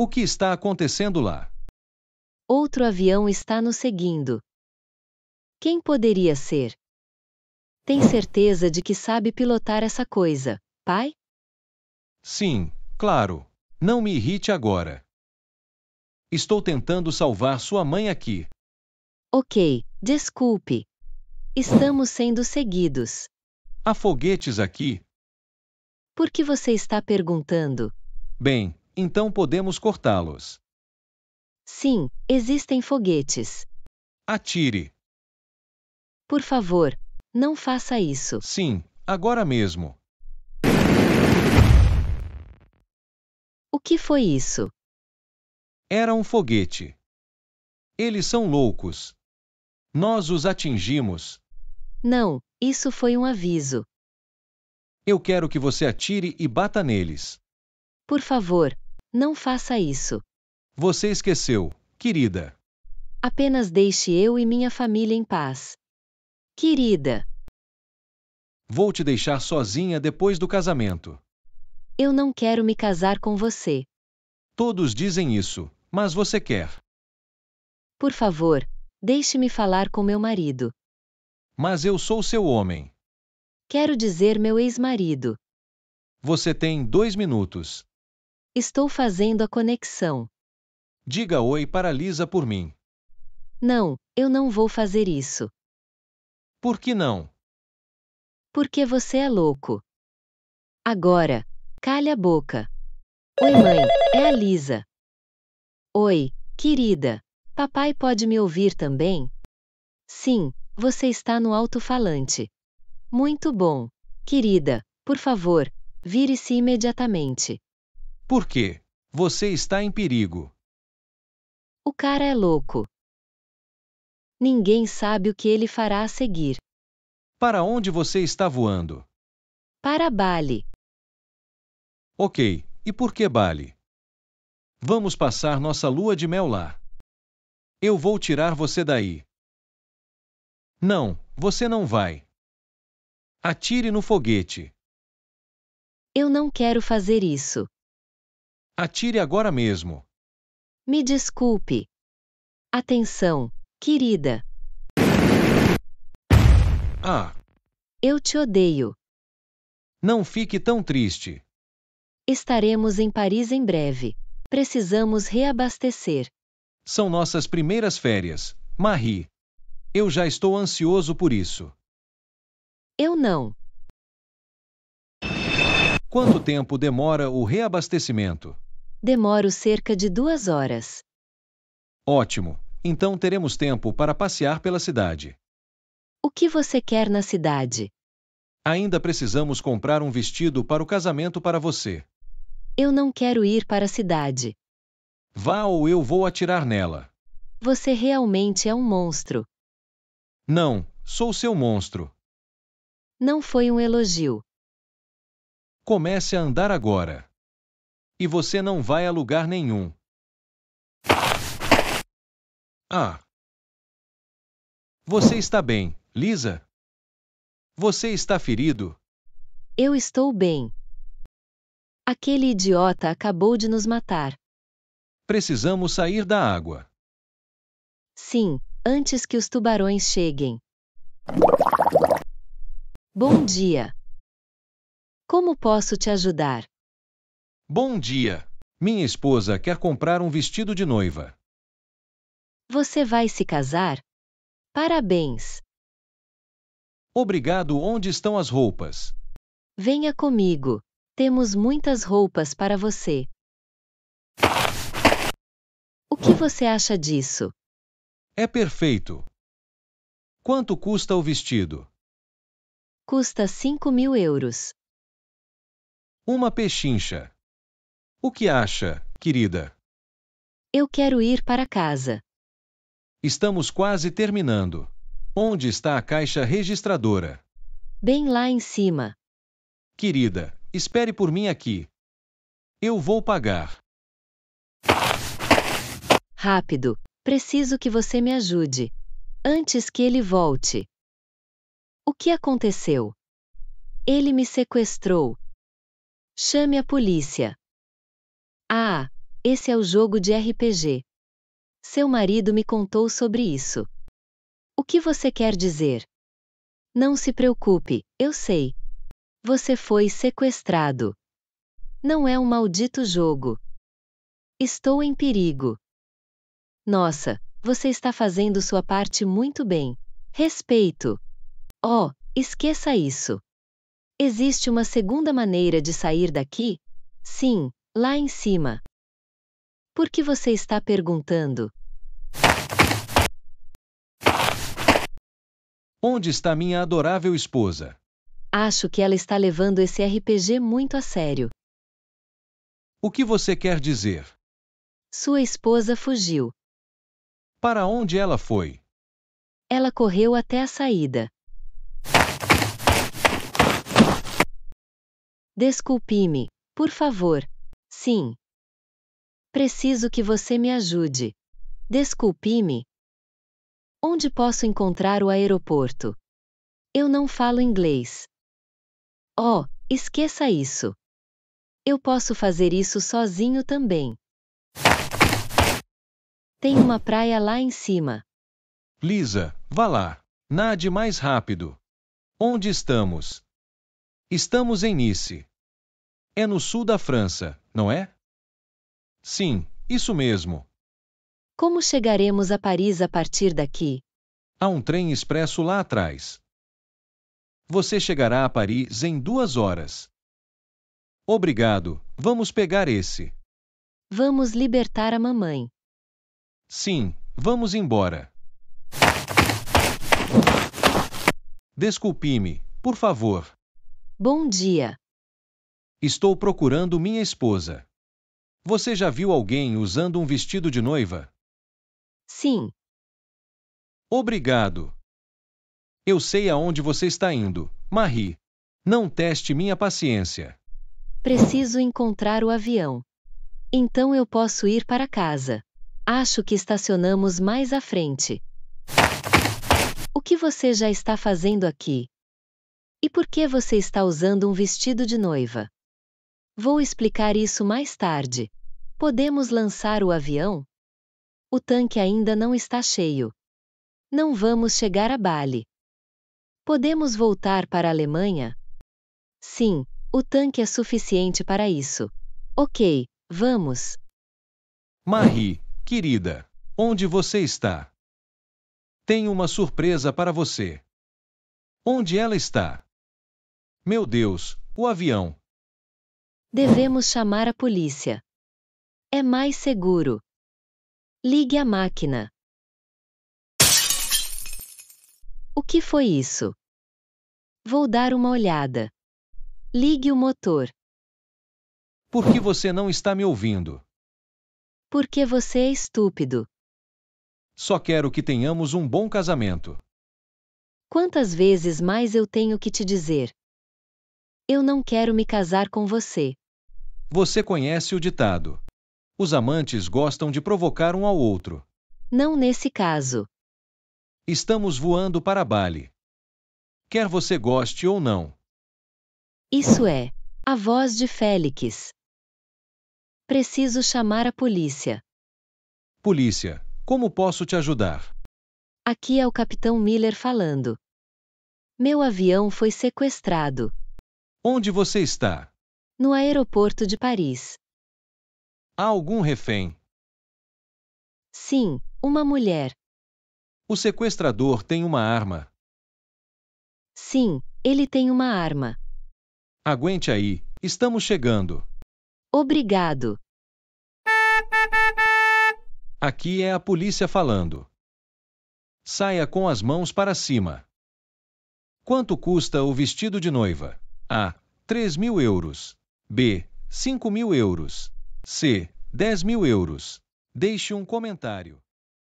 O que está acontecendo lá? Outro avião está nos seguindo. Quem poderia ser? Tem certeza de que sabe pilotar essa coisa, pai? Sim, claro. Não me irrite agora. Estou tentando salvar sua mãe aqui. Ok, desculpe. Estamos sendo seguidos. Há foguetes aqui? Por que você está perguntando? Bem, então podemos cortá-los. Sim, existem foguetes. Atire. Por favor, não faça isso. Sim, agora mesmo. O que foi isso? Era um foguete. Eles são loucos. Nós os atingimos. Não, isso foi um aviso. Eu quero que você atire e bata neles. Por favor, não faça isso. Você esqueceu, querida. Apenas deixe eu e minha família em paz. Querida. Vou te deixar sozinha depois do casamento. Eu não quero me casar com você. Todos dizem isso, mas você quer. Por favor, deixe-me falar com meu marido. Mas eu sou seu homem. Quero dizer meu ex-marido. Você tem dois minutos. Estou fazendo a conexão. Diga oi para Lisa por mim. Não, eu não vou fazer isso. Por que não? Porque você é louco. Agora, calha a boca. Oi, mãe, é a Lisa. Oi, querida. Papai pode me ouvir também? Sim, você está no alto-falante. Muito bom. Querida, por favor, vire-se imediatamente. Por quê? Você está em perigo. O cara é louco. Ninguém sabe o que ele fará a seguir. Para onde você está voando? Para Bali. Ok, e por que Bali? Vamos passar nossa lua de mel lá. Eu vou tirar você daí. Não, você não vai. Atire no foguete. Eu não quero fazer isso. Atire agora mesmo. Me desculpe. Atenção, querida. Ah, eu te odeio. Não fique tão triste. Estaremos em Paris em breve. Precisamos reabastecer. São nossas primeiras férias, Marie. Eu já estou ansioso por isso. Eu não. Quanto tempo demora o reabastecimento? Demoro cerca de duas horas. Ótimo! Então teremos tempo para passear pela cidade. O que você quer na cidade? Ainda precisamos comprar um vestido para o casamento para você. Eu não quero ir para a cidade. Vá ou eu vou atirar nela. Você realmente é um monstro. Não, sou seu monstro. Não foi um elogio. Comece a andar agora e você não vai a lugar nenhum. Ah. Você está bem, Lisa? Você está ferido? Eu estou bem. Aquele idiota acabou de nos matar. Precisamos sair da água. Sim, antes que os tubarões cheguem. Bom dia. Como posso te ajudar? Bom dia! Minha esposa quer comprar um vestido de noiva. Você vai se casar? Parabéns! Obrigado, onde estão as roupas? Venha comigo. Temos muitas roupas para você. O que você acha disso? É perfeito. Quanto custa o vestido? Custa 5 mil euros. Uma pechincha. O que acha, querida? Eu quero ir para casa. Estamos quase terminando. Onde está a caixa registradora? Bem lá em cima. Querida, espere por mim aqui. Eu vou pagar. Rápido, preciso que você me ajude. Antes que ele volte. O que aconteceu? Ele me sequestrou. Chame a polícia. Ah, esse é o jogo de RPG. Seu marido me contou sobre isso. O que você quer dizer? Não se preocupe, eu sei. Você foi sequestrado. Não é um maldito jogo. Estou em perigo. Nossa, você está fazendo sua parte muito bem. Respeito. Oh, esqueça isso. Existe uma segunda maneira de sair daqui? Sim, lá em cima. Por que você está perguntando? Onde está minha adorável esposa? Acho que ela está levando esse RPG muito a sério. O que você quer dizer? Sua esposa fugiu. Para onde ela foi? Ela correu até a saída. Desculpe-me, por favor. Sim. Preciso que você me ajude. Desculpe-me. Onde posso encontrar o aeroporto? Eu não falo inglês. Oh, esqueça isso. Eu posso fazer isso sozinho também. Tem uma praia lá em cima. Lisa, vá lá. Nade mais rápido. Onde estamos? Estamos em Nice. É no sul da França não é? Sim, isso mesmo. Como chegaremos a Paris a partir daqui? Há um trem expresso lá atrás. Você chegará a Paris em duas horas. Obrigado, vamos pegar esse. Vamos libertar a mamãe. Sim, vamos embora. Desculpe-me, por favor. Bom dia. Estou procurando minha esposa. Você já viu alguém usando um vestido de noiva? Sim, Obrigado. Eu sei aonde você está indo, Marie. Não teste minha paciência. Preciso encontrar o avião. Então eu posso ir para casa. Acho que estacionamos mais à frente. O que você já está fazendo aqui? E por que você está usando um vestido de noiva? Vou explicar isso mais tarde. Podemos lançar o avião? O tanque ainda não está cheio. Não vamos chegar a Bali. Podemos voltar para a Alemanha? Sim, o tanque é suficiente para isso. Ok, vamos. Marie, querida, onde você está? Tenho uma surpresa para você. Onde ela está? Meu Deus, o avião. Devemos chamar a polícia. É mais seguro. Ligue a máquina. O que foi isso? Vou dar uma olhada. Ligue o motor. Por que você não está me ouvindo? Porque você é estúpido. Só quero que tenhamos um bom casamento. Quantas vezes mais eu tenho que te dizer? Eu não quero me casar com você. Você conhece o ditado. Os amantes gostam de provocar um ao outro. Não nesse caso. Estamos voando para Bali. Quer você goste ou não. Isso é. A voz de Félix. Preciso chamar a polícia. Polícia, como posso te ajudar? Aqui é o capitão Miller falando. Meu avião foi sequestrado. Onde você está? No aeroporto de Paris. Há algum refém? Sim, uma mulher. O sequestrador tem uma arma. Sim, ele tem uma arma. Aguente aí, estamos chegando. Obrigado. Aqui é a polícia falando. Saia com as mãos para cima. Quanto custa o vestido de noiva? A. 3 mil euros. B. 5 mil euros. C. 10 mil euros. Deixe um comentário.